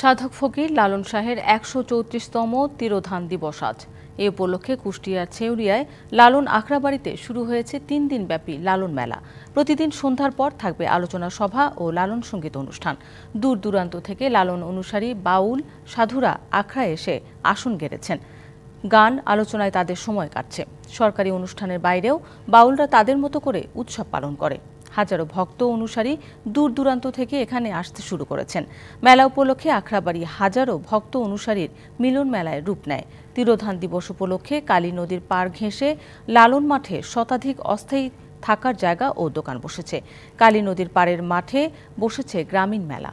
সাধক ফকির লালন শাহের একশো চৌত্রিশতম তিরোধান দিবস আজ এ উপলক্ষে কুষ্টিয়ার ছেউরিয়ায় লালন আখড়াবাড়িতে শুরু হয়েছে তিন দিন ব্যাপী লালন মেলা প্রতিদিন সন্ধ্যার পর থাকবে আলোচনা সভা ও লালন সঙ্গীত অনুষ্ঠান দূর দূরান্ত থেকে লালন অনুসারী বাউল সাধুরা আখড়ায় এসে আসন গেড়েছেন গান আলোচনায় তাদের সময় কাটছে সরকারি অনুষ্ঠানের বাইরেও বাউলরা তাদের মতো করে উৎসব পালন করে হাজারো ভক্ত অনুসারী দূর দূরান্ত থেকে এখানে আসতে শুরু করেছেন মেলা উপলক্ষে আখড়াবাড়ি হাজারো ভক্ত অনুসারীর মিলন মেলায় রূপ নেয় তিরোধান দিবস উপলক্ষে কালী নদীর পার ঘেঁষে লালন মাঠে শতাধিক অস্থায়ী থাকার জায়গা ও দোকান বসেছে কালী নদীর পাড়ের মাঠে বসেছে গ্রামীণ মেলা